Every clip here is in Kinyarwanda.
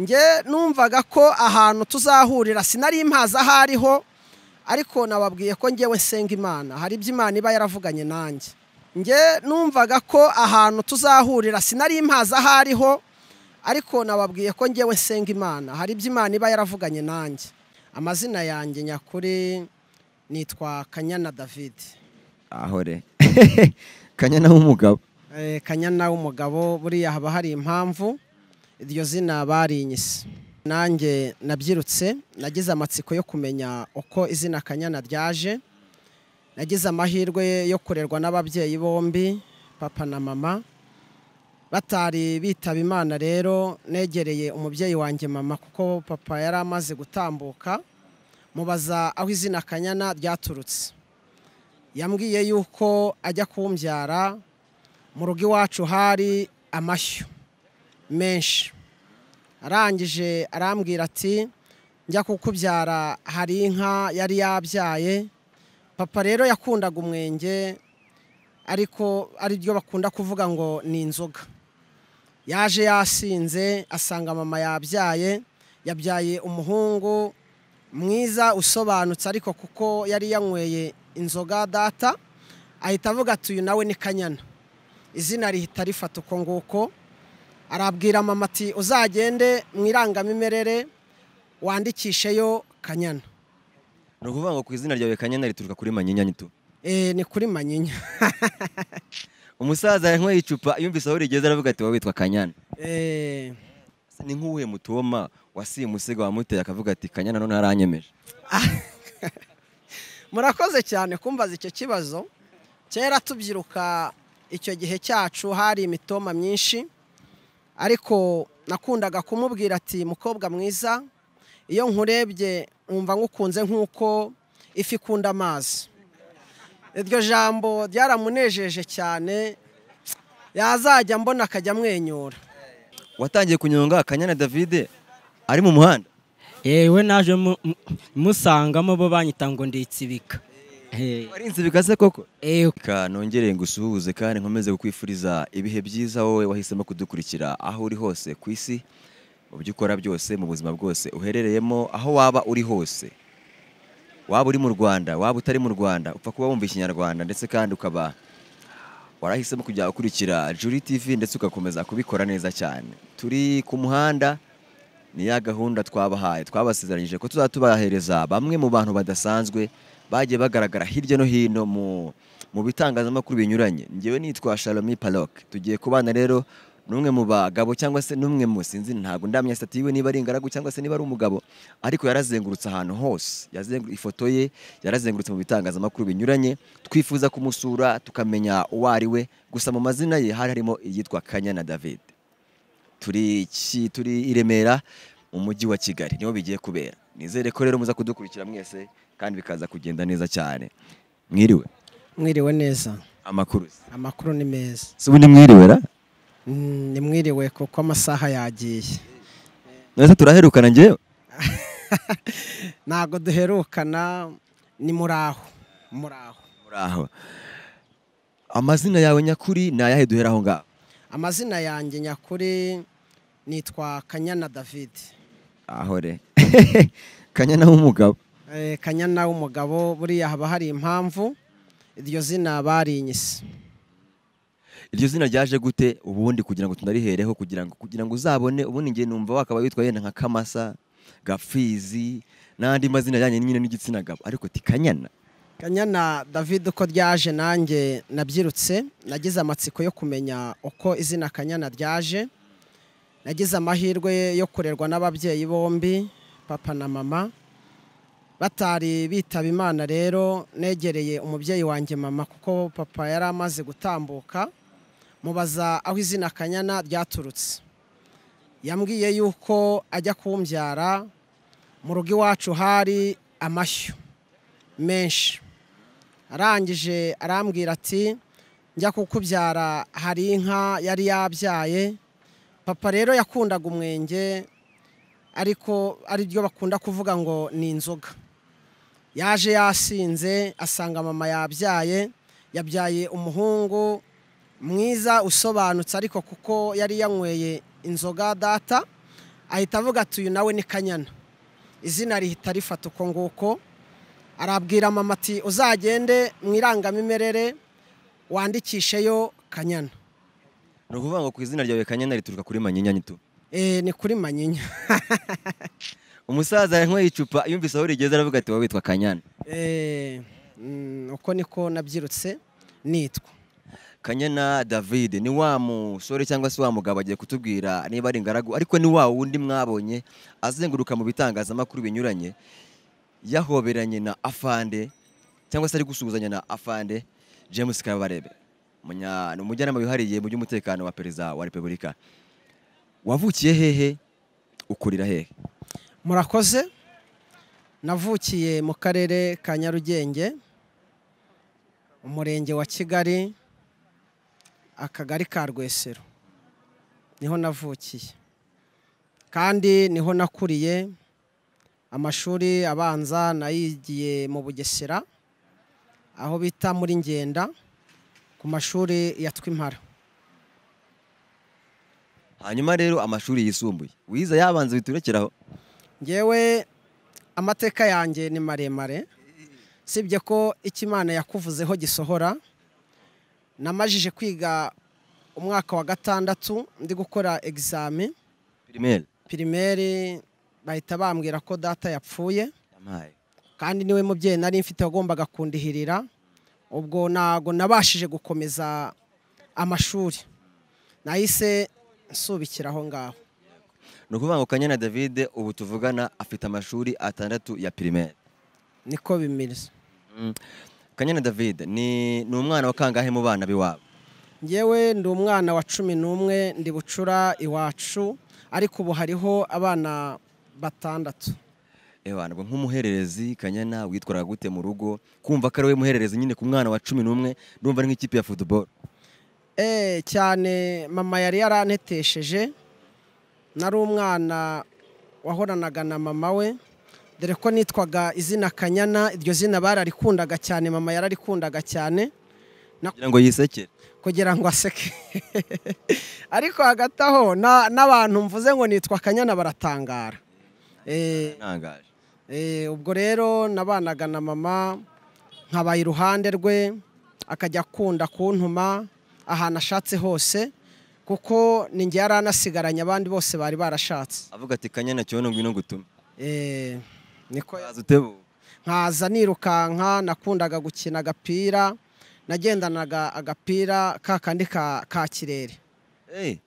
nge numvaga ko ahantu tuzahurira sinari impaza aho ariko nababwiye ko ngewe nsenga imana hari ibyo imana iba yaravuganye nanjye nge numvaga ko ahantu tuzahurira sinari impaza aho ariko nababwiye ko ngewe nsenga imana hari ibyo imana iba yaravuganye nanjye amazina yanjye nyakuri nitwa kanyana david ahore kanyana w'umugabo eh, kanyana w'umugabo buriya haba hari impamvu iryo zina barinyise nanjye nabyirutse nagize amatsiko yo kumenya uko izina kanyana ryaje nagize amahirwe yo kurerwa n'ababyeyi bombi papa na mama batari bitaba imana rero negereye umubyeyi wanjye mama kuko papa yari amaze gutambuka mubaza aho izina kanyana ryaturutse yambwiye yuko ajya kumbyara mu rugo iwacu hari amashyo menshi arangije arambwira ati njya kukubyara hari inka yari yabyaye papa rero yakundaga umwenge ariko ari aribyo bakunda kuvuga ngo ni inzoga yaje yasinze asanga mama yabyaye yabyaye umuhungu mwiza usobanutse ariko kuko yari yanyweye inzoga data ahita avuga ati uyu nawe ni kanyana izina rihita rifata uko nguko arabwira mama ati uzagende mu irangamimerere wandikisheyo kanyana ni ukuvuga ngo ku izina ryawe kanyana rituruka kuri manyinya nyito eee eh, ni kuri manyinya umusaza yanyweye icupa yumvise aho rigeze aravuga ati wowe witwa kanyana eee eh. ni nk'uwuhe mutoma wasimusiga wamuteye akavuga ati kanyana none aranyemeje murakoze cyane kumbaza icyo kibazo kera tubyiruka icyo gihe cyacu hari imitoma myinshi ariko nakundaga kumubwira ati mukobwa mwiza iyo nkurebye nkumva ngukunze nk'uko ifi ikunda amazi iryo jambo ryaramunejeje cyane yazajya mbona akajya amwenyura watangiye kunyonga akanyana davide ari mu muhanda yewe naje musangamo bo banyita ngo nditsibika warinze bikaze koko eka nongereye ngo usuhuze kandi nkomeze kukwifuriza ibihe byiza wowe wahisemo kudukurikira aho uri hose ku isi mu byo ukora byose mu buzima bwose uherereyemo aho waba uri hose waba uri mu rwanda waba utari mu rwanda upfa kuba wumva ikinyarwanda ndetse kandi ukaba warahisemo kujya ukurikira juri tv ndetse ugakomeza kubikora neza cyane turi ku muhanda ni ya gahunda twabahaye twabasezeranyije ko tuzatubahereza bamwe mu bantu badasanzwe bagiye bagaragara hirya no hino mu mu bitangazamakuru binyuranye ngewe nitwa Shalomi Palok tugiye kubana rero n'umwe mu bagabo cyangwa se n'umwe mu sinzi ntabwo ndamenya sitati niba ari ingaragu cyangwa se niba ari umugabo ariko yarazengurutse ahantu hose ifoto ye yarazengurutse mu bitangazamakuru binyuranye twifuza kumusura tukamenya uwo ari we gusa mu mazina ye hari harimo iyitwa Kanyana David turi i Remera mu mujyi wa Kigali niho bigiye kubera nizere ko rero muza kudukurikira mwese kandi bikaza kugenda neza cyane mwiriwe mwiriwe neza amakuru amakuru ni meza si ubundi mwiriwe ra mm, ni mwiriwe kuko amasaha yagiye neza turaherukana ngewe ntabwo duherukana ni muraho muraho muraho amazina yawe nyakuri ni ayahe duhera ngaho amazina yanjye nyakuri nitwa kanyana david ahore kanyana w'umugabo eh, kanyana w'umugabo buriya haba hari impamvu iryo zina barinyise iryo zina ryaje gute ubundi kugira ngo tunarihereho kugira ngo kugira ngo uzabone ubundi ngiye numva wakaba witwa yenda nka kamasa gapfizi n'andi mazina ajyanye nyine n'igitsina gabo ariko ti kanyana kanyana david uko ryaje nanjye nabyirutse nagize amatsiko yo kumenya uko izina kanyana ryaje nagize amahirwe yo kurerwa n'ababyeyi bombi papa na mama batari bitaba imana rero negereye umubyeyi wanjye mama kuko papa yari amaze gutambuka mubaza aho izina kanyana ryaturutse yambwiye yuko ajya kumbyara mu rugo iwacu hari amashyo menshi arangije arambwira ati njya kukubyara hari inka yari yabyaye papa rero yakundaga umwenge ariko ari byo bakunda kuvuga ngo ni inzoga yaje yasinze asanga mama yabyaye yabyaye umuhungu mwiza usobanutse ariko kuko yari yanyweye inzoga data ahita avuga ati uyu nawe ni kanyana izina rihita rifata uko nguko arabwira mama ati uzagende mu irangamimerere wandikisheyo kanyana ni ukuvuga ngo ku izina ryawe kanyenyeri rituruka kuri manyinya nyito eee eh, ni kuri manyinya umusaza yanyweye icupa yumvise aho rigeze aravuga ati wowe witwa kanyana eee eh, mm, uko niko nabyirutse nitwa kanyana david ni wa musore cyangwa se wa mugabo agiye kutubwira niba ari ingaragu ariko ni wa wundi mwabonye azenguruka mu bitangazamakuru binyuranye yahoberanye na afande cyangwa se ari gusuhuzanya na afande james kabarebe umujyanama wihariye mu by'umutekano wa perezida wa repubulika wavukiye hehe ukurira hehe murakoze navukiye mu karere ka nyarugenge umurenge wa kigali akagari ka rwesero niho navukiye kandi niho nakuriye amashuri abanza nayigiye mu bugesera aho bita muri ngenda ku mashuri ya twimpara hanyuma rero amashuri yisumbuye wiza yabanza biturekeraho ngewe amateka yanjye ni maremare sibye ko icyo imana yakuvuzeho gisohora namajije kwiga umwaka wa gatandatu ndi gukora egizami pirimeri bahita bambwira ko data yapfuye kandi niwe mubyeyi nari mfite wagombaga kundihirira ubwo nago nabashije gukomeza amashuri nahise nsubikira aho ngaho ni ukuvuga ngo kanyana david ubu tuvugana afite amashuri atandatu ya pirimeri niko bimeze mm. kanyana david ni umwana wa kangahe mu bana b'iwabo ngewe ndi umwana wa cumi n'umwe ndi bucura iwacu ariko ubu hariho abana batandatu ntabwo nk'umuhererezi kanyana witwara gute mu rugo kumva ko ari we muhererezi nyine ku mwana wa cumi n'umwe ndumva ari nk'ikipe ya futuboro eh, cyane mama yari yaranetesheje nari umwana wahoranaga na mama we dore ko nitwaga izina kanyana iryo zina bararikundaga cyane mama yararikundaga cyane kugira ngo yisekere kugira ngo aseke ariko hagati aho n'abantu mvuze ngo nitwa kanyana baratangara eh, Eh, ubwo rero nabanaga na mama nkabaye iruhande rwe akajya akunda kuntuma ahantu ashatse hose kuko ni njye yari anasigaranye abandi bose bari barashatse avuga ati kanyana kibono ngwino gutume eh, niko nkaza nirukanka nakundaga gukina agapira nagendanaga agapira ka kandi ka kirere eh,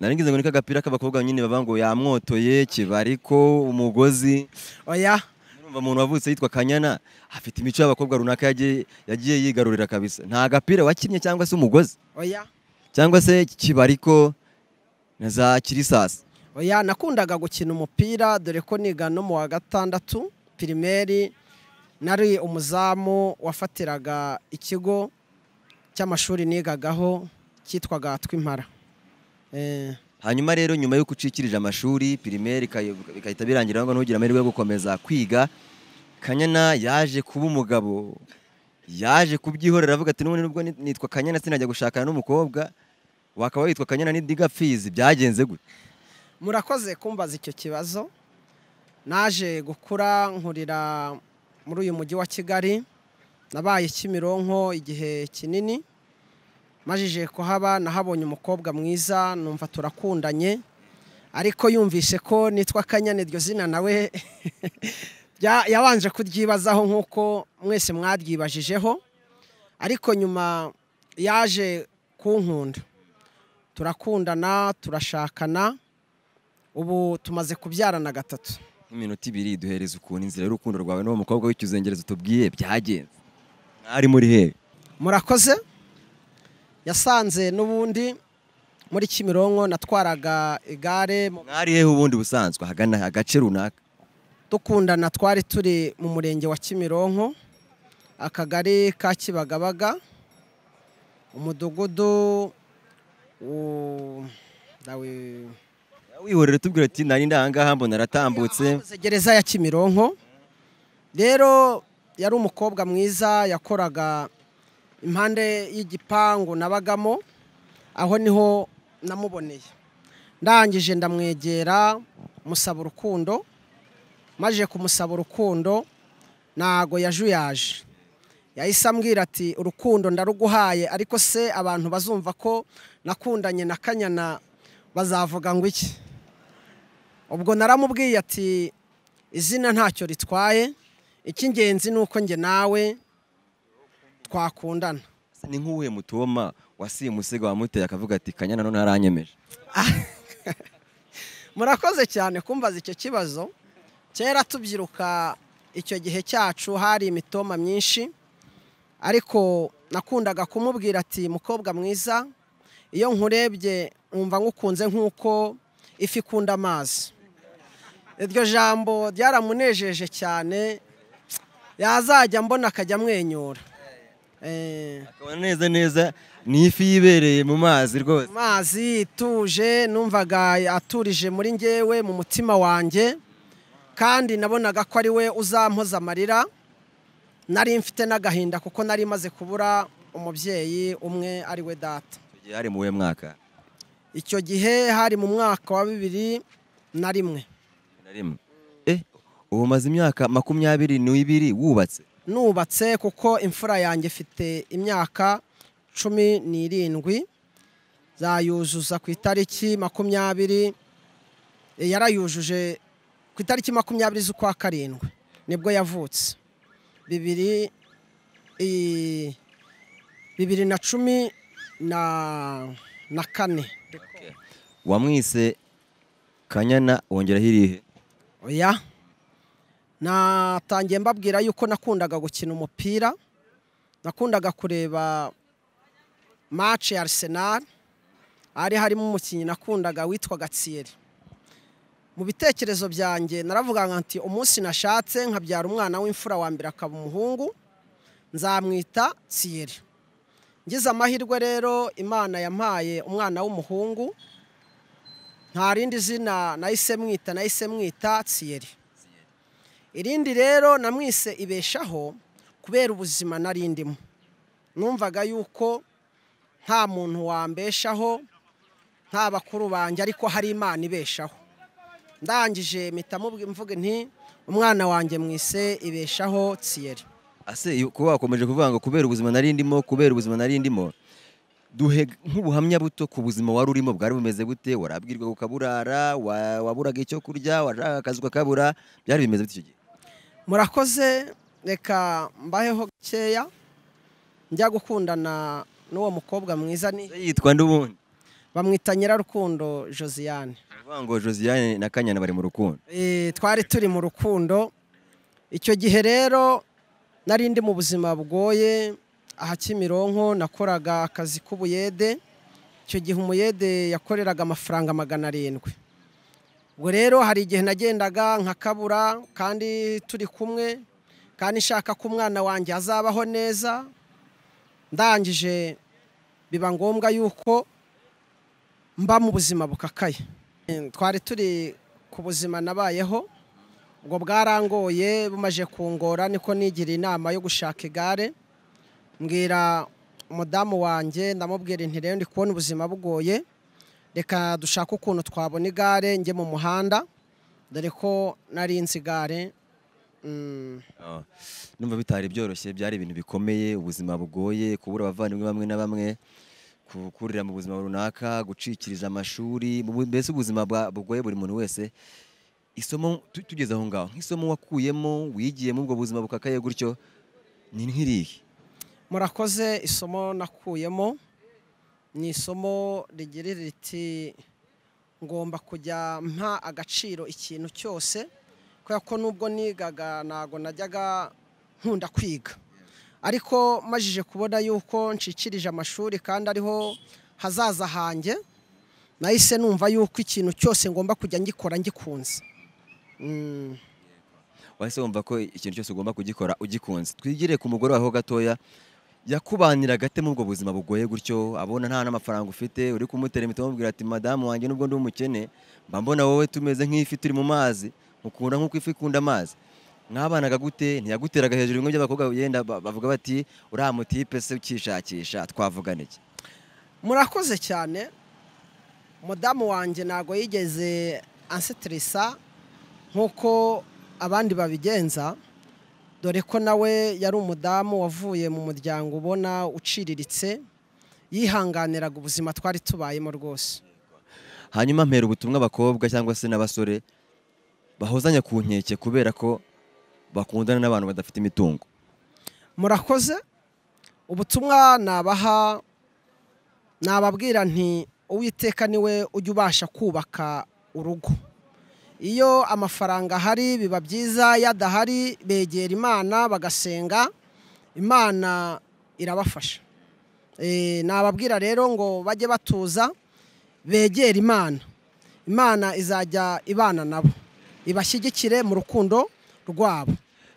narengize ngo ni k'agapira k'abakobwa nyine baba ngo yamwotoye kibariko umugozi oya urumva umuntu wavutse yitwa kanyana afite imico y'abakobwa runaka yagiye yigarurira kabisa nta gapira wakinnye cyangwa se umugozi oya cyangwa se kibariko na za kirisasi oya nakundaga gukina umupira dore ko niga no mu wa gatandatu pirimeri nari umuzamu wafatiraga ikigo cy'amashuri nigagaho cyitwaga tw'impara Eh. hanyuma rero nyuma y'uko ucikirije amashuri pirimeri bigahita birangira ngo ntugire amahirwe yo gukomeza kwiga kanyana yaje kuba umugabo yaje kubyihorera avuga ati n'ubundi nubwo nitwa kanyana sinajya gushakana n'umukobwa wakaba witwa kanyana n'idigapfizi byagenze gute murakoze kumbaza icyo kibazo naje gukura nkurira muri uyu mujyi wa kigali nabaye kimironko igihe kinini majije kuhaba nahabonye umukobwa mwiza numva turakundanye ariko yumvise ko nitwa akanya niryo zina nawe yabanje kuryibazaho nk'uko mwese mwaryibajijeho ariko nyuma yaje kunkunda turakundana turashakana ubu tumaze kubyarana gatatu nk'iminota ibiri duhereza ukuntu inzira y'urukundo rwawe n'uwo mukobwa w'icyuzengerezo tubwiye byagenze mwari muri hehe murakoze yasanze n'ubundi muri kimironko natwaraga igare mwariyeho ubundi busanzwe ahagana agace runaka dukundana twari turi mu murenge wa kimironko akagari ka kibagabaga umudugudu wihorera tubwira ati nari ndangaha mbona aratambutse gereza ya kimironko rero yari umukobwa mwiza yakoraga impande y'igipangu nabagamo aho niho namuboneye ndangije ndamwegera musaba urukundo maje kumusaba urukundo ntago yajuyaje yahise ambwira ati urukundo ndaruguhaye ariko se abantu bazumva ko nakundanye na kanyana bazavuga ngo iki ubwo naramubwiye ati izina ntacyo ritwaye icy'ingenzi ni uko njye nawe twakundana ni nk'uwuhe mutoma wasimusiga wamuteye akavuga ati kanya nanone aranyemeje murakoze cyane kumbaza icyo kibazo kera tubyiruka icyo gihe cyacu hari imitoma myinshi ariko nakundaga kumubwira ati mukobwa mwiza iyo nkurebye wumva nkukunze nk'uko ifi ikunda amazi iryo jambo ryaramunejeje cyane yazajya mbona akajya amwenyura Eh. akaba neza neza ni ifi yibereye mu mazi rwose mazi ituje numvaga aturije muri ngewe mu mutima wanjye kandi nabonaga ko ari we uzampoza amarira nari mfite n'agahinda kuko nari maze kubura umubyeyi umwe ari we data hari mu mwaka icyo gihe hari mu mwaka wa bibiri na rimwe eh, ubu umaze imyaka makumyabiri n'ibiri wubatse nubatse kuko imfura yanjye ifite imyaka cumi n'irindwi zayuzuza ku itariki makumyabiri eh, yarayujuje ku itariki makumyabiri z'ukwa karindwi nibwo yavutse bibiri bibiri na cumi na kane wamwise kanyana wongeraho irihe oya natangiye mbabwira yuko nakundaga gukina umupira nakundaga kureba mace ya arisenali hari harimo umukinnyi nakundaga witwa gatsiyeri mu bitekerezo byanjye naravuga nti umunsi nashatse nkabyara umwana w'imfura wa mbere akaba umuhungu nzamwita tsiyeri ngize amahirwe rero imana yampaye umwana w'umuhungu nta rindi zina nahise mwita nahise mwita tsiyeri irindi rero namwise ibeshaho kubera ubuzima narindimo numvaga yuko nta muntu wambeshaho nta bakuru banjye ariko hari imana ibeshaho ndangije mvuge nti umwana wanjye mwise ibeshaho tsiyeri ase kuba wakomeje kuvuga ngo kubera ubuzima narindimo kubera ubuzima narindimo duhe nk'ubuhamya buto ku buzima wari urimo bwari bumeze bute warabwirwa ukaburara waburaga icyo kurya washaka akazi ukakabura byari bimeze bute murakoze reka mbaheho gakeya njya gukundana n'uwo mukobwa mwiza ni yitwa n'ubundi bamwita nyirarukundo josiane baravuga ngo josiane na kanyana bari mu rukundo eh, twari turi mu rukundo icyo gihe rero nari ndi mu buzima bugoye aha kimironko nakoraga akazi k'ubuyede icyo gihe umuyede yakoreraga amafaranga magana arindwi ubwo rero hari igihe nagendaga nkakabura kandi turi kumwe kandi nshaka ko umwana wanjye azabaho neza ndangije biba ngombwa yuko mba mu buzima bukakaye twari turi ku buzima nabayeho ubwo bwarangoye bumaje kungora niko nigira inama yo gushaka igare mbwira umudamu wanjye ndamubwira intirere ndi kubona ubuzima bugoye reka dushaka ukuntu twabona igare njye mu muhanda dore ko narinze igare mm. ah, numva bitari byoroshye byari ibintu bikomeye ubuzima bugoye kubura abavandimwe bamwe na bamwe kurira mu buzima runaka gucikiriza amashuri mbese ubuzima bugoye buri muntu wese isomo tugeze aho ngaho nk'isomo wakuyemo wigiyemo ubwo buzima bukakaye gutyo ni nk'irihe murakoze isomo nakuyemo ni isomo rigira riti ngomba kujya mpa agaciro ikintu cyose kubera ko nubwo nigaga ntabwo najyaga nkunda kwiga ariko majije kubona yuko nshikirije amashuri kandi ariho hazaza hanjye nahise numva yuko ikintu cyose ngomba kujya ngikora ngikunze mm. wahise wumva ko ikintu cyose ugomba kugikora ugikunze twigire ku mugore waho gatoya yakubaniraga ate muri ubwo buzima bugoye gutyo abona nta n'amafaranga ufite uri kumutera imiti umubwira ati madamu wanjye nubwo ndi umukene mba mbona wowe tumeze nk'ifi turi mu mazi ukunda nk'uko ifi ikunda amazi mwabanaga gute ntiyaguteraga hejuru bimwe by'abakobwa yenda bavuga bati uriya mutipe se ukishakisha twavuga iki murakoze cyane mudamu wanjye ntabwo yigeze ansitirisa nk'uko abandi babigenza dore ko nawe yari umudamu wavuye mu muryango ubona uciriritse yihanganiraga ubuzima twari tubayemo rwose hanyuma mpera ubutumwa abakobwa cyangwa se n'abasore bahozanya ku nkeke kubera ko bakundana n'abantu badafite imitungo murakoze ubutumwa nabaha nababwira nti uwiteka niwe ujya ubasha kubaka urugo iyo amafaranga ahari biba byiza iyo begera imana bagasenga imana irabafasha eh, nababwira rero ngo bajye batuza begere imana imana izajya ibana nabo ibashyigikire mu rukundo rwabo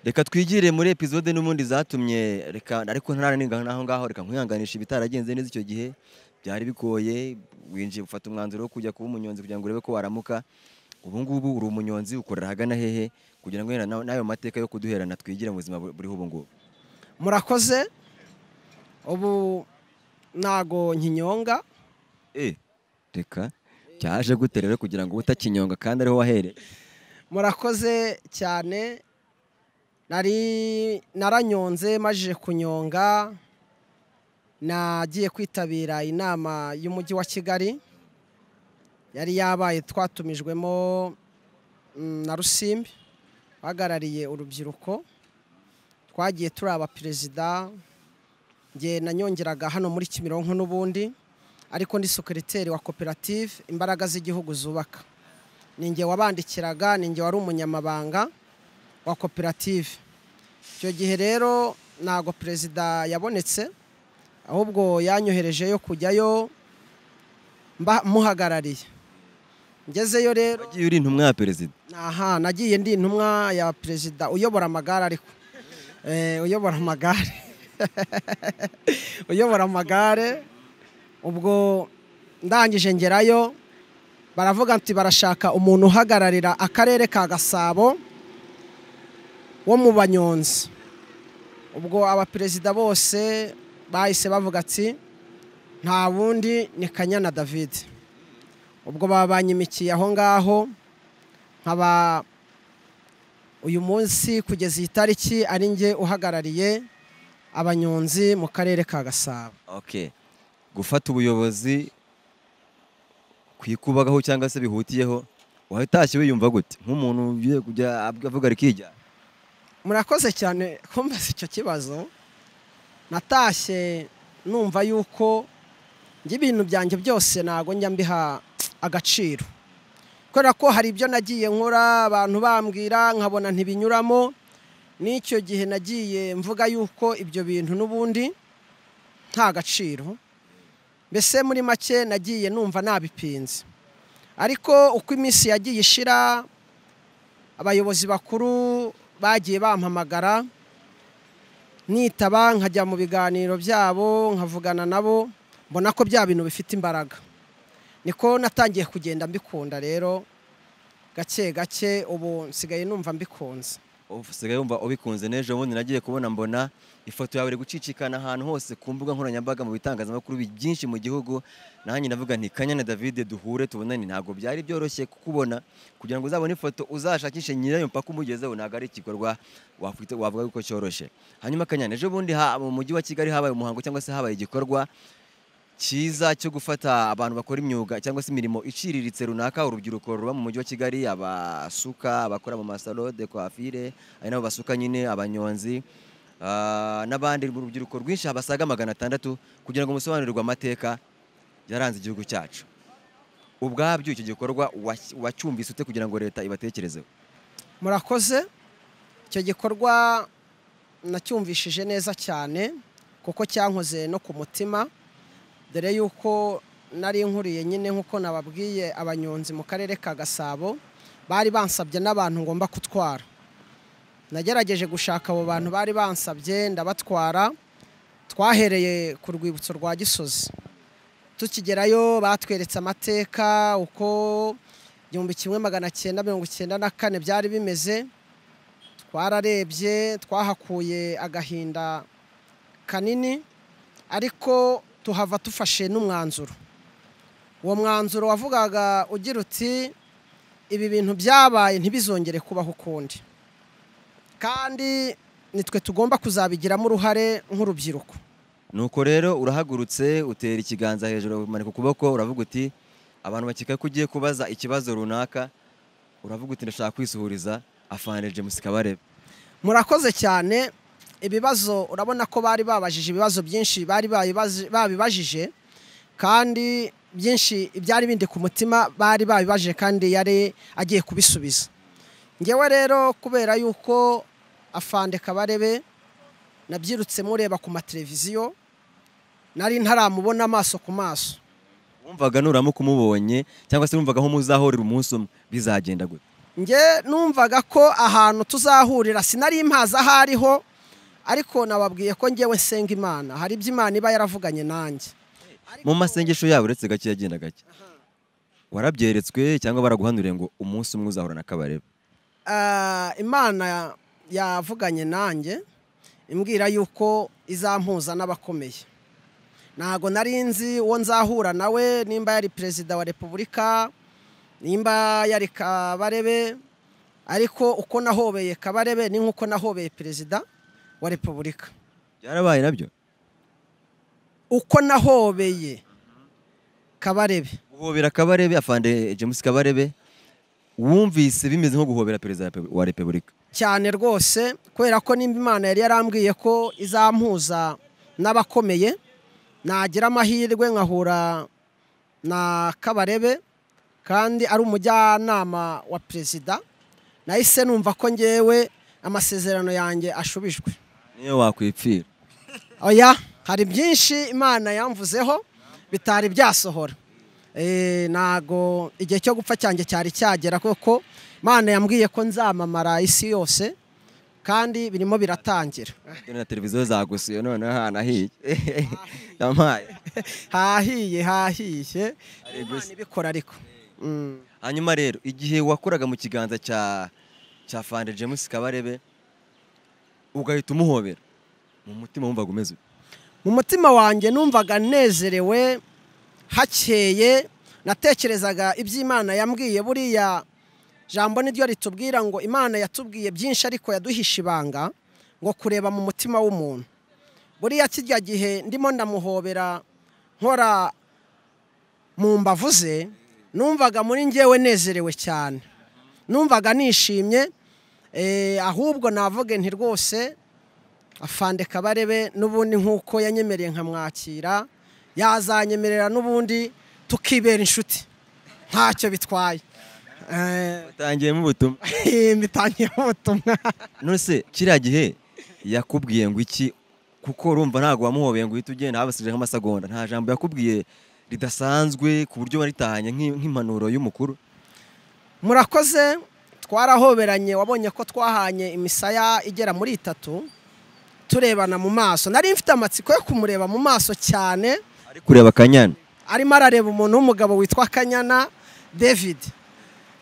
reka twigire muri epizode n'ubundi zatumye reka ariko ntararenga n'aho ngaho reka nkwihanganisha ibitaragenze neza icyo gihe byari bigoye winjiye ufata umwanzuro wo kujya kuba umunyonzi kugira ngo urebe ko waramuka ubu ngubu uri umunyonzi ukorera ahagana hehe kugira ngo n'ayo mateka yo kuduherana twigire mu buzima buriho ubu ngubu murakoze ubu ntago nkinyonga eh, reka cyaje gute rero kugira ngo utakinyonga kandi ariho wahereye murakoze cyane nari naranyonze maje kunyonga nagiye kwitabira inama y'umujyi wa kigali yari yabaye twatumijwemo mm, na rusimbi uhagarariye urubyiruko twagiye turi abaperezida nge nanyongeraga hano muri kimironko n'ubundi ariko ndi sekeriteri wa koperative imbaraga z'igihugu zubaka ni nge wabandikiraga ni nge wari umunyamabanga wa koperative icyo gihe rero ntabwo perezida yabonetse ahubwo yanyoherejeyo kujyayo mba muhagarariye ngezeyo rero wagiye uri intumwa ya perezida aha nagiye ndi intumwa ya perezida uyobora amagare ariko eh, uyobora amagare uyobora amagare ubwo ndangije ngerayo baravuga nti barashaka umuntu uhagararira akarere ka gasabo wo mu banyonzi ubwo abaperezida bose bahise bavuga ati nta wundi ni kanyana david ubwo baba banyimikiye aho ngaho nkaba uyu munsi kugeza iyi tariki ari njye uhagarariye abanyonzi mu karere ka gasabo gufata ubuyobozi kwikubaho cyangwa se bihutiyeho wahitashye wiyumva gute nk'umuntu ugiye kujya avuga rikijya murakoze cyane kumbaza icyo kibazo natashye numva yuko ibintu byanjye byose ntabwo njya mbiha agaciro kubera ko hari ibyo nagiye nkora abantu bambwira nkabona ntibinyuramo n'icyo gihe nagiye mvuga yuko ibyo bintu n'ubundi nta gaciro mbese muri make nagiye numva nabipinze ariko uko iminsi yagiye ishira abayobozi bakuru bagiye bampamagara nitaba nkajya mu biganiro byabo nkavugana nabo mbona ko bya bintu bifite imbaraga niko natangiye kugenda mbikunda rero gake gake ubu nsigaye numva mbikunze usigaye wumva ubikunze n'ejo bundi nagiye kubona mbona ifoto yawe iri gucicikana ahantu hose ku mbuga nkoranyambaga mu bitangazamakuru byinshi mu gihugu nanjye navuga nti kanyana David duhure tubonane ntabwo byari byoroshye kukubona kugira ngo uzabone ifoto uzashakishe nyirayo mpaka umugezeho ntabwo ari igikorwa wavuga ko cyoroshye hanyuma kanyana ejo bundi mu mujyi wa kigali habaye umuhango cyangwa se habaye igikorwa cyiza cyo gufata abantu bakora imyuga cyangwa se imirimo iciriritse runaka urubyiruko ruba mu mujyi wa kigali abasuka abakora mu masalo de kwafire, ari nabo basuka nyine abanyonzi ah, n'abandi mu urubyiruko rwinshi basaga magana atandatu kugira ngo musobanurirwe amateka yaranze igihugu cyacu ubwabyo icyo gikorwa wacyumvise ute kugira ngo leta ibatekerezeho murakoze icyo gikorwa nacyumvishije neza cyane kuko cyankoze no ku mutima dore yuko nari nkuriye nyine nk'uko nababwiye abanyonzi mu karere ka gasabo bari bansabye n'abantu ngomba gutwara nagerageje gushaka abo bantu bari bansabye ndabatwara twahereye ku rwibutso rwa gisozi tukigerayo batweretse amateka uko igihumbi kimwe magana cyenda mirongo icyenda na kane byari bimeze twararebye twahakuye agahinda kanini ariko tuhava tufashe n'umwanzuro uwo mwanzuro wavugaga ugira uti ibi bintu byabaye ntibizongere kubaho ukundi kandi nitwe tugomba kuzabigiramo uruhare nk'urubyiruko nuko rero urahagurutse utera ikiganza hejuru umanika ukuboko uravuga uti abantu bakeka ko ugiye kubaza ikibazo runaka uravuga uti ndashaka kwisuhuriza afana james kabarebe murakoze cyane ibibazo urabona ko bari babajije ibibazo byinshi bari babibajije kandi byinshi ibyari bindi ku mutima bari babibajije kandi yari agiye kubisubiza ngewe rero kubera yuko afande kabarebe nabyirutse mureba ku mateleviziyo nari ntaramubona amaso ku maso wumvaga nuramuka kumubonye cyangwa se wumvaga aho muzahurira umunsi umwe bizagenda gute nge numvaga ko ahantu tuzahurira sinari impazi aho ariho ariko nababwiye ko ngewe nsenga imana hari ibyo imana iba yaravuganye nanjye mu masengesho yabo uretse gake yagenda gake warabyeretswe cyangwa baraguhanuriye ngo umunsi umwe uzahura na kabarebe ah, imana yavuganye nanjye imbwira yuko izampuza n'abakomeye ntabwo nari nzi uwo nzahura nawe nimba yari perezida wa repubulika nimba yari kabarebe ariko uko nahobeye kabarebe ni nk'uko nahobeye perezida wa repubulika byarabaye nabyo uko nahobeye kabarebe guhobera kabarebe afande james kabarebe wumvise bimeze nko guhobera perezida wa repubulika cyane rwose kubera ko nimba imana yari yarambwiye ko izampuza n'abakomeye nagira amahirwe nkahura na kabarebe kandi ari umujyanama wa perezida nahise numva ko ngewe amasezerano yanjye ashubijwe niyo wakwipfira oya hari byinshi imana yamvuzeho bitari byasohora e, ntago igihe cyo gupfa cyanjye cyari cyagera kuko imana yambwiye ko nzamamara isi yose kandi birimo biratangira na televiziyo zagusuye noneho ahantu hahiye hahiye hahiye imana ariko mm. hanyuma rero igihe wakoraga mu kiganza cya cya fande james kabarebe ugahita umuhobera mu mutima wumvaga umeze mu mutima wanjye numvaga nezerewe hakeye natekerezaga iby'imana yambwiye buriya jambo niryo ritubwira ngo imana yatubwiye byinshi ariko yaduhisha ibanga ngo kureba mu mutima w'umuntu buriya kijya gihe ndimo ndamuhobera nkora mu mbavu ze numvaga muri ngewe nezerewe cyane numvaga nishimye Eh, ahubwo navuge nti rwose afande kabarebe n'ubundi nk'uko yanyemereye nkamwakira yazanyemerera n'ubundi tukibera inshuti ntacyo bitwaye bitangiyemo ubutumwa bitangiyemo ubutumwa nose kiriya gihe yakubwiye ngo iki kuko urumva ntabwo wamuhobeye ngo uhite ugenda habasije nk'amasegonda nta jambo yakubwiye ridasanzwe ku buryo waritahanye nk'impanuro y'umukuru murakoze twarahoberanye wabonye ko twahanye imisaya igera muri itatu turebana mu maso nari mfite amatsiko yo kumureba mu maso cyane ari kureba akanyana arimo arareba umuntu w'umugabo witwa akanyana david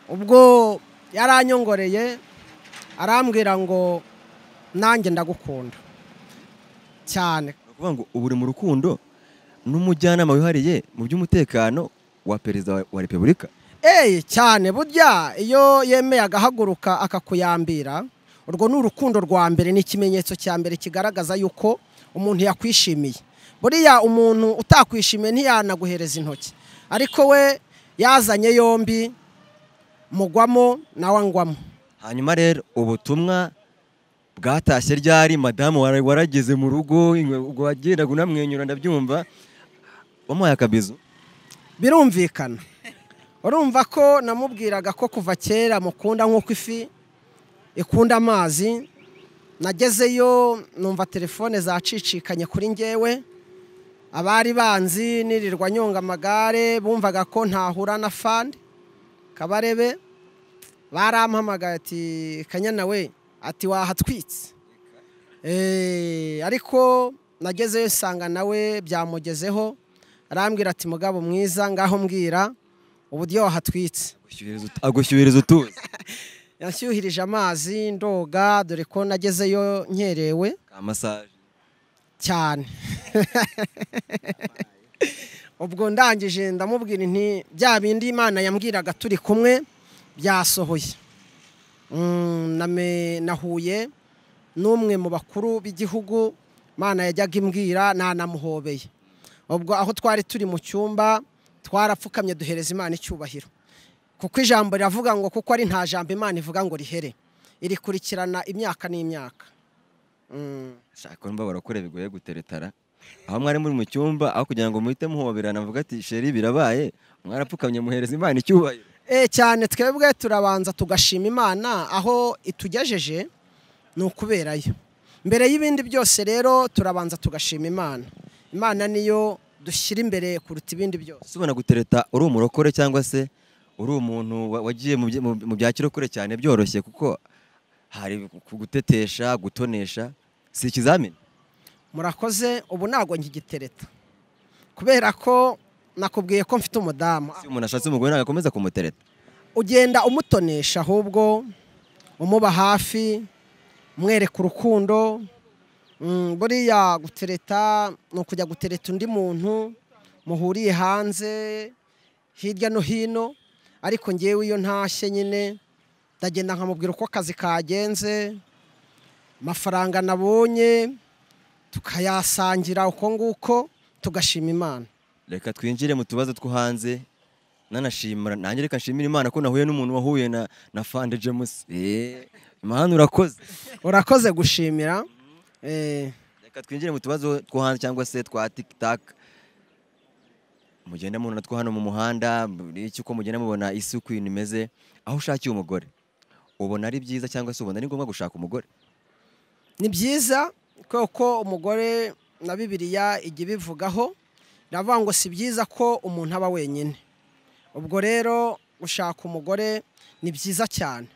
ubwo yaranyongoreye arambwira ngo nanjye ndagukunda cyane ni ukuvuga ngo ubu uri mu rukundo n'umujyanama wihariye mu by'umutekano wa perezida wa repubulika eee cyane burya iyo yemeye agahaguruka akakuyambira urwo ni urukundo rwa mbere ni ikimenyetso cya mbere kigaragaza yuko umuntu yakwishimiye buriya umuntu utakwishimiye ntiyanaguhereza intoki ariko we yazanye yombi mugwamo nawe angwamo hanyuma rero ubutumwa bwatashye ryari madamu warageze mu rugo wagendaga unamwenyura ndabyumva bamuhaye akabizu birumvikana urumva ko namubwiraga ko kuva kera mukunda nk'uko ifi ikunda amazi nagezeyo numva telefone zacicikanye kuri ngewe abari banzi nirirwa nyonga amagare bumvaga ko ntahura na fandi kabarebe barampamagaye ati kanyana we ati wahatwitse eh, ariko nagezeyo usanga nawe byamugezeho arambwira ati mugabo mwiza ngaho mbwira uburyo wahatwitse agushyuhiriza utuzi yashyuhirije amazi ndoga dore ko nagezeyo nkerewe cyane ubwo ndangije ndamubwira nti bya bindi imana yambwiraga turi kumwe byasohoye mm, nahuye n'umwe mu bakuru b'igihugu imana yajyaga imbwira nanamuhobeye ubwo aho twari turi mu cyumba twarapfukamye duhereza imana icyubahiro kuko ijambo riravuga ngo kuko ari nta jambo imana ivuga ngo rihere irikurikirana imyaka n'imyaka mm. shaka urumva barakora bigoye guteretara aho mwari muri mu cyumba aho kugira ngo muhite muhoberana avuga ati sheri birabaye mwarapfukamye muhereza imana icyubahiro e cyane twebwe turabanza tugashima imana aho itugejeje ni ukuberayo mbere y'ibindi byose rero turabanza tugashima imana imana niyo dushyira imbere kuruta ibindi byose ubona gutereta uri umurokore cyangwa se uri umuntu wagiye mu bya kirokore cyane byoroshye kuko hari kugutetesha gutonesha si ikizamini murakoze ubu ntabwo nkigitereta kubera ko nakubwiye ko mfite umudamu si umuntu ashatse umugore ntabwo akomeza kumutereta ugenda umutonesha ahubwo umuba hafi mwereka urukundo Mm, buriya gutereta ni ukujya gutereta undi muntu muhuriye hanze hirya no hino ariko ngewe iyo ntashye nyine ndagenda nkamubwira uko akazi kagenze amafaranga nabonye tukayasangira uko nguko tugashima imana reka twinjire mu tubazo two hanze nanashimira nanjye reka nshimira imana ko nahuye n'umuntu wahuye na na fande jemusi eee eh, imana urakoze urakoze gushimira Eh, reka twinjire mu tubazo two hanze cyangwa se twa tikitaka mugenda mubona two hano mu muhanda iki uko mugenda mubona isi uko ibintu imeze aho ushakiye umugore ubona ari byiza cyangwa se ubona ari ngombwa gushaka umugore ni byiza kuko umugore na bibiriya ijya ibivugaho biravuga ngo si byiza ko umuntu aba wenyine ubwo rero gushaka umugore ni byiza cyane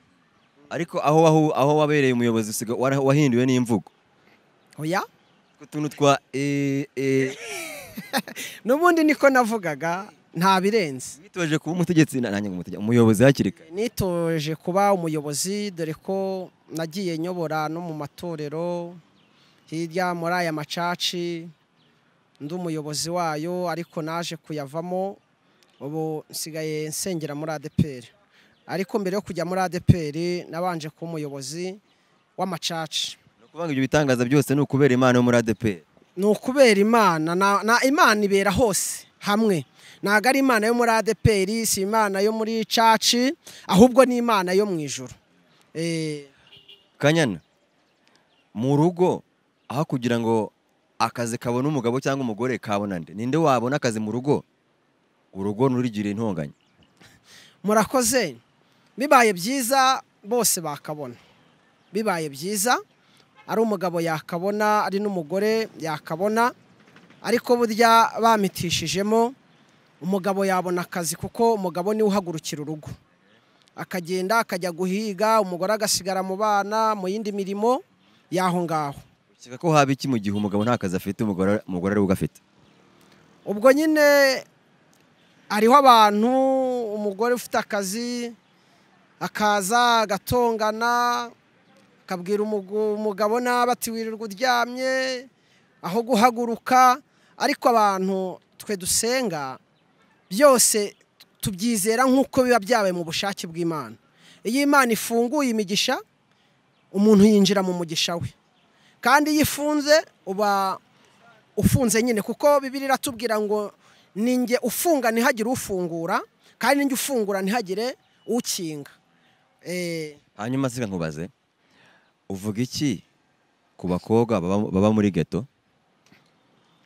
ariko aho aho wabereye umuyobozi wahinduwe n'imvugo oya oh, utuntu twa eee n'ubundi niko navugaga nta birenze nitoje kuba umutegetsi umuyobozi hakiri kare nitoje kuba umuyobozi dore ko nagiye nyobora no mu matorero hirya muri aya macaci ndi umuyobozi wayo ariko naje kuyavamo ubu nsigaye nsengera muri adeperi ariko mbere yo kujya muri adeperi nabanje kuba umuyobozi w'amacaci kuvuga ibyo bitangaza byose ni ukubera imana yo muri adeperi ni ukubera imana na imana ibera hose hamwe ntabwo ari imana yo muri adeperi si imana yo muri caci ahubwo ni imana yo mu ijoro eh, kanyana mu rugo aho kugira ngo akazi kabona umugabo cyangwa umugore kabona nde ninde wabona akazi mu rugo urugo nturigire intonganya murakoze bibaye byiza bose bakabona bibaye byiza ari umugabo yakabona ari n'umugore yakabona ariko burya bamitishijemo umugabo yabona akazi kuko umugabo niwe uhagurukira urugo akagenda akajya guhiga umugore agasigara mu bana mu yindi mirimo y'aho ngaho usibye ko haba iki mu gihe umugabo nta kazi afite umugore ari ugafite ubwo nyine hariho abantu umugore ufite akazi akaza agatongana akabwira umugabo nabi ati wirirwa uryamye aho guhaguruka ariko abantu twe dusenga byose tubyizera nk'uko biba byabaye mu bushake bw'imana iyo imana ifunguye imigisha umuntu yinjira mu mugisha we kandi iyo ifunze uba ufunze nyine kuko bibiri iratubwira ngo ninjye ufunga ntihagire ufungura kandi ninjye ufungura ntihagire ukinga eh, hanyuma nkubaze uvuga iki ku bakobwa baba muri geto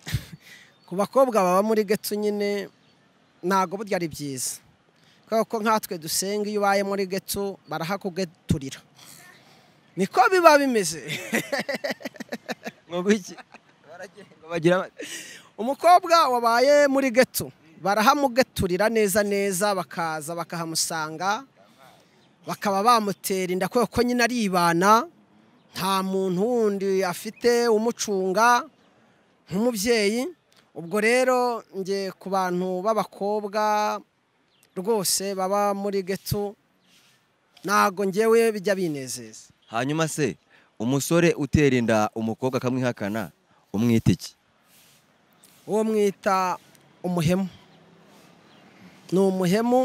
ku bakobwa baba muri geto nyine ntabwo burya ari byiza kuko nkatwe dusenga iyo ubaye muri geto barahakugeturira niko biba bimeze umukobwa wabaye muri geto barahamugeturira neza neza bakaza bakahamusanga bakaba bamutera inda kubera ko nyine aribana nta muntu wundi afite umucunga nk'umubyeyi ubwo rero njye ku bantu b'abakobwa rwose baba muri geto ntabwo njyewe bijya binezeza hanyuma se umusore utera inda umukobwa akamwihakana umwita iki uwo mwita umuhemu ni umuhemu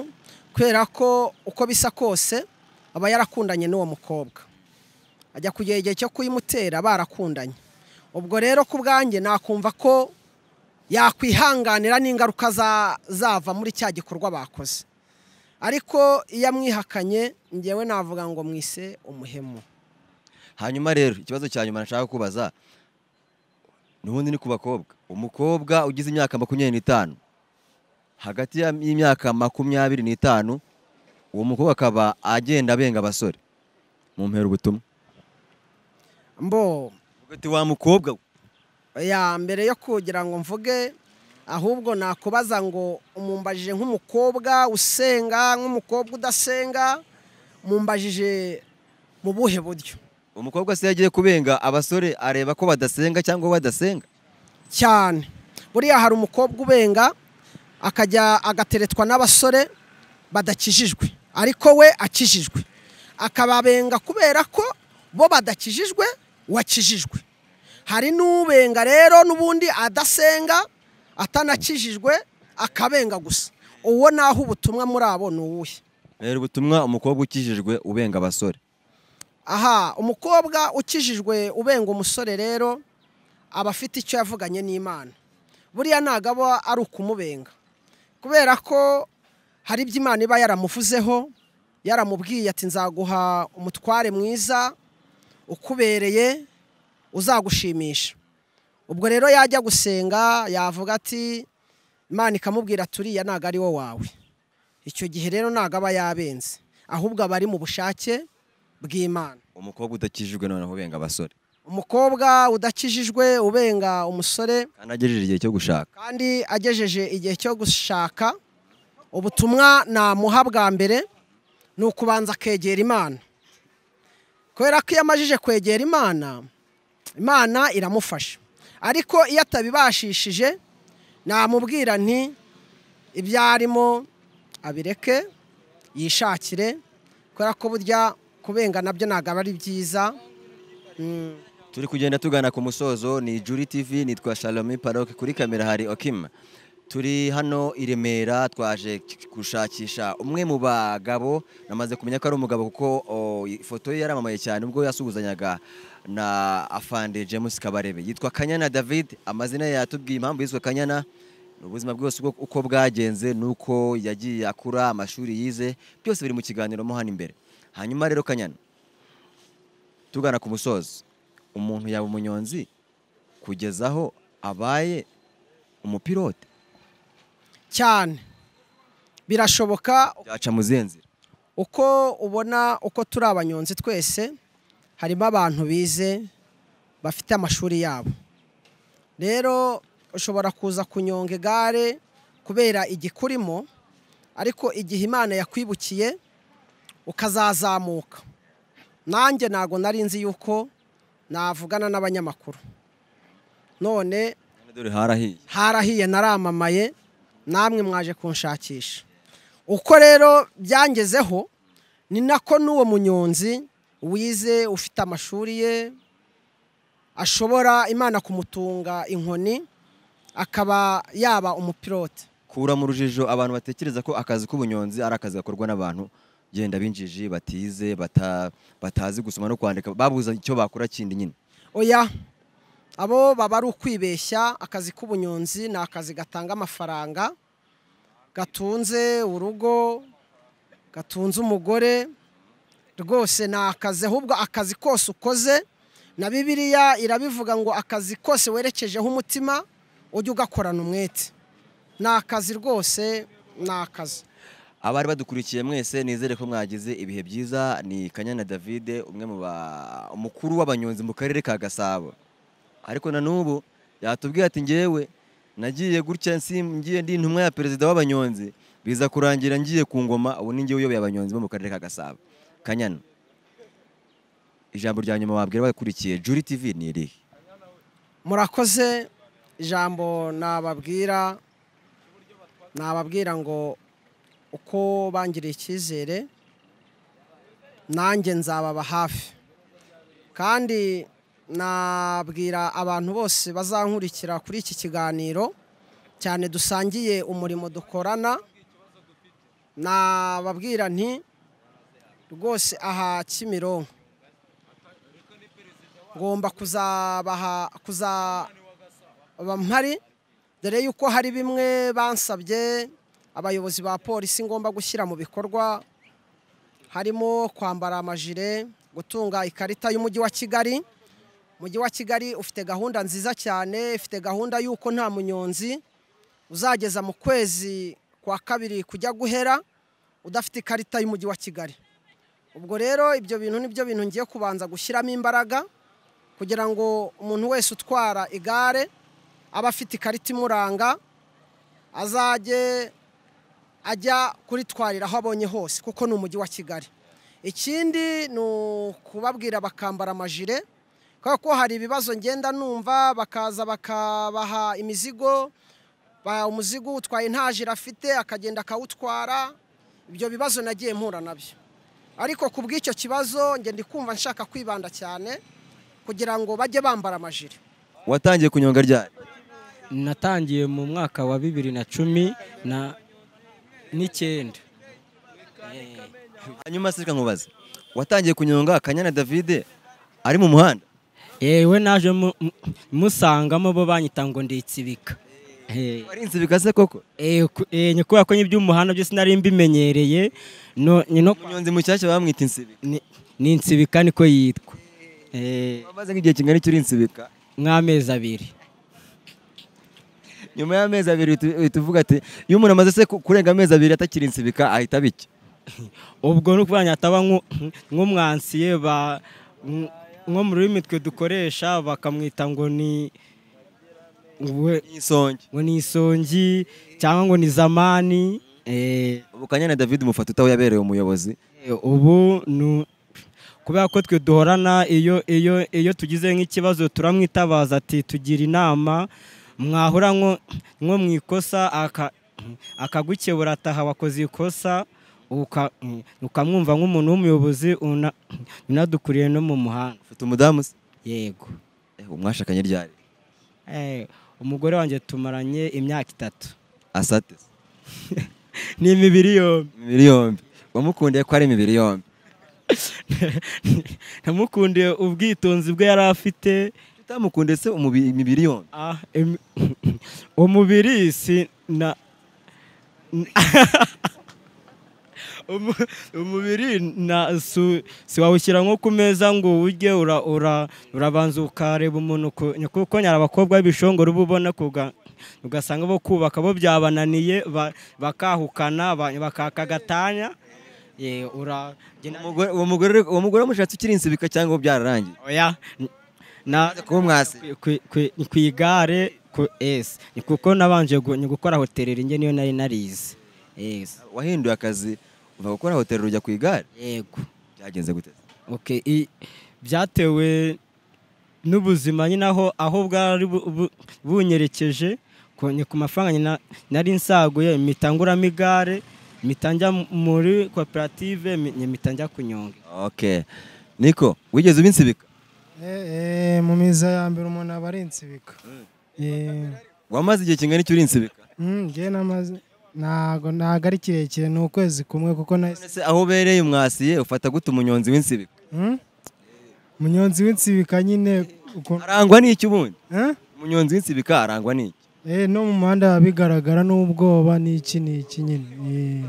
kubera ko uko bisa kose aba yarakundanye n'uwo mukobwa ajya kugera igihe cyo kuyimutera barakundanye ubwo rero ku bwanjye nakumva ko yakwihanganira n'ingaruka zava muri cya gikorwa bakoze ariko iyo amwihakanye ngewe navuga ngo mwise umuhemu hanyuma rero ikibazo cya nyuma nashaka kubaza n'ubundi ni ku bakobwa umukobwa ugize imyaka makumyabiri n'itanu hagati y'imyaka makumyabiri n'itanu uwo mukobwa akaba agenda abenga abasore mu mpera ubutumwa mbo uti wa mukobwa ya mbere yo kugira ngo mvuge ahubwo nakubaza ngo umumbajije nk'umukobwa usenga nk'umukobwa udasenga mumbajije mu buhe buryo umukobwa se yagiye kubenga abasore areba ko badasenga cyangwa badasenga cyane buriya hari umukobwa ubenga akajya agateretwa n'abasore badakijijwe ariko we akijijwe akababenga kubera ko bo badakijijwe wakijijwe hari n'ubenga rero n'ubundi adasenga atanakijijwe akabenga gusa uwo naho ubutumwa muri abo ni uwuhe rero ubutumwa umukobwa ukijijwe ubenga abasore aha umukobwa ukijijwe ubenga umusore rero aba afite icyo yavuganye n'imana buriya ntabwo aba ari ukumubenga kubera ko hari ibyo imana iba yaramuvuzeho yaramubwiye ati nzaguha umutware mwiza ukubereye uzagushimisha ubwo rero yajya gusenga yavuga ati imana ikamubwira turiya ntabwo ari wo wawe icyo gihe rero ntabwo aba yabenze ahubwo aba ari mu bushake bw'imana umukobwa udakijijwe noneho ubenga abasore umukobwa udakijijwe ubenga umusore kandi agejeje igihe cyo gushaka kandi agejeje igihe cyo gushaka ubutumwa namuha bwa mbere ni ukubanza akegera imana kubera ko iyo amajije kwegera imana imana iramufasha ariko iyo atabibashishije namubwira nti ibyo arimo abireke yishakire kubera ko burya kubenga nabyo ntabwo aba ari byiza mm. turi kugenda tugana ku musozo ni juri tivi nitwa shalomi paroke kuri kamera hari okima turi hano i remera twaje gushakisha umwe mu bagabo namaze kumenya ko ari umugabo kuko ifoto ye yaramamaye cyane ubwo yasuhuzanyaga na afande james kabarebe yitwa kanyana david amazina ye yatubwiye impamvu yiswe kanyana ubuzima bwose uko bwagenze nuko yagiye akura amashuri yize byose biri mu kiganiro mo hano imbere hanyuma rero kanyana tugana ku musozi umuntu yaba umunyonzi kugeza aho abaye umupilote cyane birashoboka byaca mu uko ubona uko turi abanyonzi twese harimo abantu bize bafite amashuri yabo rero ushobora kuza kunyonga igare kubera igikurimo ariko igihe imana yakwibukiye ukazazamuka nanjye ntabwo nari nzi yuko navugana n'abanyamakuru none harahiye naramamaye namwe mwaje kunshakisha uko rero byangezeho ni nako n'uwo munyonzi wize ufite amashuri ye ashobora imana kumutunga inkoni akaba yaba umupilote kura mu rujijo abantu batekereza ko akazi k'ubunyonzi ari akazi gakorwa n'abantu genda binjiji batize batazi gusoma no kwandika babuze icyo bakora kindi nyine oya abo baba ari ukwibeshya akazi k'ubunyonzi ni akazi gatanga amafaranga gatunze urugo gatunze umugore rwose ni akazi ahubwo akazi kose ukoze na bibiriya irabivuga ngo akazi kose werekejeho umutima ujye ugakorana umwete ni akazi rwose ni akazi abari badukurikiye mwese nizere ko mwagize ibihe byiza ni kanyana David umwe mu mukuru w'abanyonzi mu karere ka gasabo ariko na n'ubu yatubwiye ati ngewe nagiye gutya ngiye ndi intumwa ya perezida w'abanyonzi biza kurangira ngiye ku ngoma ubu ni ngewe uyoboye abanyonzi bo mu karere ka gasabo kanyana ijambo rya nyuma wabwira bakurikiye juri tivi ni irihe murakoze ijambo nababwira nababwira ngo uko bangiriye icyizere nanjye nzababa hafi kandi nabwira abantu bose bazankurikira kuri iki kiganiro cyane dusangiye umurimo dukorana nababwira nti rwose aha kimironko ngomba kuzabaha kuzaba dore yuko hari bimwe bansabye abayobozi ba polisi ngomba gushyira mu bikorwa harimo kwambara amajire gutunga ikarita y'umujyi wa kigali mujyi wa kigali ufite gahunda nziza cyane ifite gahunda y'uko nta munyonzi uzageza mu kwezi kwa kabiri kujya guhera udafite ikarita y'umujyi wa kigali ubwo rero ibyo bintu nibyo bintu ngiye kubanza gushyiramo imbaraga kugira ngo umuntu wese utwara igare aba afite ikarita imuranga azajye ajya kuritwarira aho abonye hose kuko ni umujyi wa kigali ikindi ni ukubabwira bakambara amajire kubera ko hari ibibazo ngenda numva bakaza bakabaha imizigo umuzigo utwaye nta jire afite akagenda akawutwara ibyo bibazo nagiye mpura nabyo ariko ku bw'icyo kibazo ngenda kumva nshaka kwibanda cyane kugira ngo bajye bambara amajire watangiye kunyonga ryari natangiye mu mwaka wa bibiri na cumi n'icyenda hanyuma se reka nkubaze watangiye kunyonga akanyana davide ari mu muhanda yewe naje musangamo bo banyita ngo nditsibika warinze bikaze koko eh, eh, kubera ko n'iby'umuhanda byose nari mbimenyereye umunyonzi mushyashya bamwita insibika ni insibika niko yitwa eh. wamaze nk'igihe kingana icyo uri insibika nk'amezi abiri nyuma y'amezi abiri uhita uvuga ati iyo umuntu amaze se kurenga amezi abiri atakiri insibika ahita bityo ubwo ni ukuvuga ngo ataba ba nko mu rurimi twe dukoresha bakamwita ngo ni ngo ni isongi cyangwa ngo ni zamani eh, ubu kanya david mufata utawe yabereye umuyobozi eh, ubu kubera ko twe duhorana iyo iyo iyo tugize nk'ikibazo turamwitabaza ati tugira inama mwahura nko mu ikosa akagukebura ataha wakoze ikosa Eh, ukamwumva nk'umuntu w'umuyobozi unadukuriye no mu muhanda ufite umudamu se yego eh, umwashakanye ryari eh, umugore wanjye tumaranye imyaka itatu asate ni imibiri yombi imibiri yombi wamukundiye ko ari imibiri yombi namukundiye ubwitonzi bwe yari afite utamukundiye se imibiri yombi ah, umubiri si na umubiri si wawushyira nko ku meza ngo urye urabanza ukareba umuntu kuko nyara abakobwa b'ibishongoro uba ubona ugasanga bo kubaka bo byabananiye bakahukana bakaka agatanya uwo mugore mushatse ukiri insibika cyangwa ubu byararangiye ku igare ku esi kuko nabanje gukora hotereri njye niyo nari narize wahinduye akazi uva gukora hoteli rujya ku igare yego byagenze guteza byatewe n'ubuzima nyine aho bwari bunyerekeje ku mafaranga nari nsaguye imitanguramo igare mitanjya muri koperative mitanjya kunyonga ok niko wigeze ubinsibika eh, eh, mu miza ya mbere umuntu aba ari insibika mm. eh. wamaze igihe kingana icyo uri insibika mm, ngewe namaze ntago ntago ari kirekire ni ukwezi kumwe kuko nahise aho ubereye umwasiye ufata gute umunyonzi w'insibika hmm? umunyonzi w'insibika nyine arangwa n'iki ubundi umunyonzi w'insibika arangwa n'iki eh, no mu muhanda bigaragara n'ubwoba n'iki n'iki nyine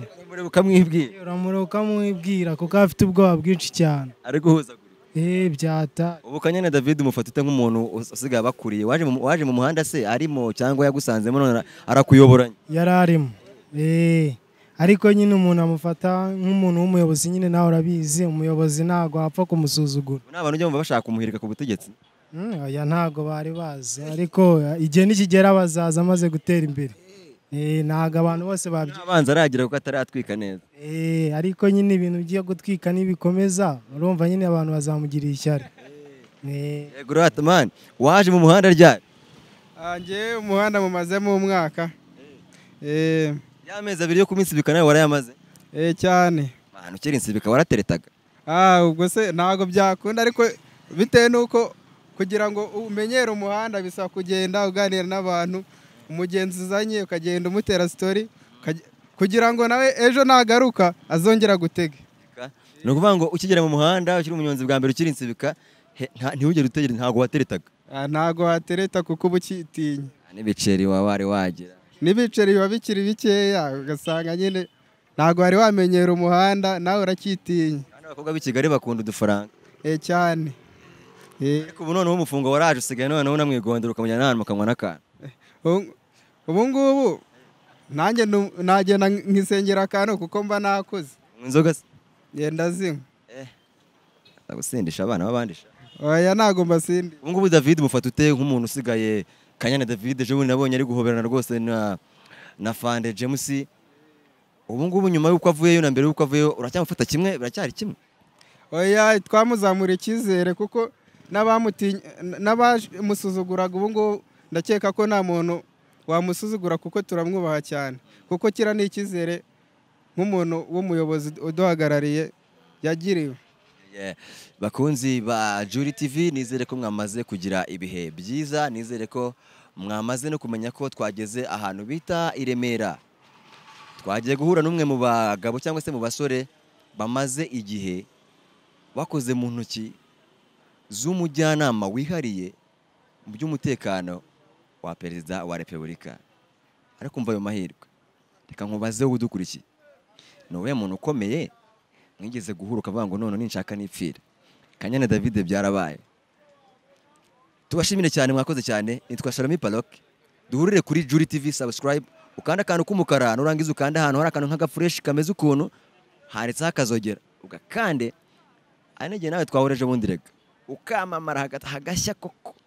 ukamwibwira eh, uramureka kuko afite ubwoba bwinshi cyane ari guhuzagura eh byata ubu kanyana David mufata ute nk'umuntu usigaye abakuriye waje mu muhanda se arimo cyangwa yagusanzemo none arakuyoboranye yari arimo Eh, ariko nyine umuntu amufata nk'umuntu w'umuyobozi nyine nawe urabizi umuyobozi ntabwo wapfa kumusuzugura nta bantu ujya bashaka kumuhirika ku butegetsi oya hmm, ntabwo bari bazi ariko igihe nikigera bazaza amaze gutera imbere eh, ntabwo abantu bose babyo abanza aragira kuko ataratwika neza eh, ariko nyine ibintu ugiye gutwika nibikomeza urumva nyine abantu bazamugirira ishyari waje mu muhanda ryari ah, ngewe umuhanda mumazemo umwaka ya mezi abiri yo ku minsi bikanawe warayamaze eh cyane ahantu ukiri insibika warateretaga ah ubwo se ntabwo byakunda ariko bitewe n'uko kugira ngo umenyere umuhanda bisaba kugenda uganira n'abantu umugenzi uzanye ukagenda umutera sitori kugira ngo nawe ejo nagaruka azongera gutega ni ukuvuga ngo ukigera mu muhanda ukiri umunyonzi bwa mbere ukiri insibika ntiwugere utegere ntabwo wateretaga ah, ntabwo watereta kuko uba ukitinye n'ibiceri waba wari wagira n'ibiceri biba bikiri bikeya ugasanga nyine ntabwo wari wamenyera umuhanda nawe uracyitinya abakobwa b'i kigali bakunda udufaranga eh, cyane eh. ariko ubu noneho umufungo waraje usigaye noneho unamwigondera ukamujyana n'ahantu mukanywa n'akantu eh, ubu ngubu nanjye nagenda nkisengera akantu kuko mba nakoze inzoga ngenda zinywa gusindisha abana babandisha oya ntabwo mbasindira ubu ngubu david mufata uteye nk'umuntu usigaye kanyana david ejo bundi nabonye ari guhoberana rwose na fande james ubu ngubu nyuma y'uko avuyeyo na mbere y'uko avuyeyo uracyamufata kimwe biracyari kimwe oya twamuzamura icyizere kuko n'abamusuzuguraga ubu ngubu ndakeka ko nta muntu wamusuzugura kuko turamwubaha cyane kuko kiriya ni icyizere nk'umuntu w'umuyobozi uduhagarariye yagiriwe bakunzi ba juri tv nizere ko mwamaze kugira ibihe byiza nizere ko mwamaze no kumenya ko twageze ahantu bita iremera twagiye guhura n'umwe mu bagabo cyangwa se mu basore bamaze igihe bakoze mu ntoki z'umujyanama wihariye mu by'umutekano wa perezida wa repubulika ariko umva ayo mahirwe reka nkubaze udukurikiye ni uwuhe muntu ukomeye mwigeze guhuruka avuga ngo none nishaka nipfire kanyana David byarabaye tubashimire cyane mwakoze cyane nitwa sharami paroke duhurire kuri juri tv sabusikarayibu ukanda akantu k'umukara nurangiza ukanda ahantu hari akantu nk'agafureshi kameze ukuntu handitseho akazogera ugakande ari nawe twahureje bundi rega ukamamara hagashya koko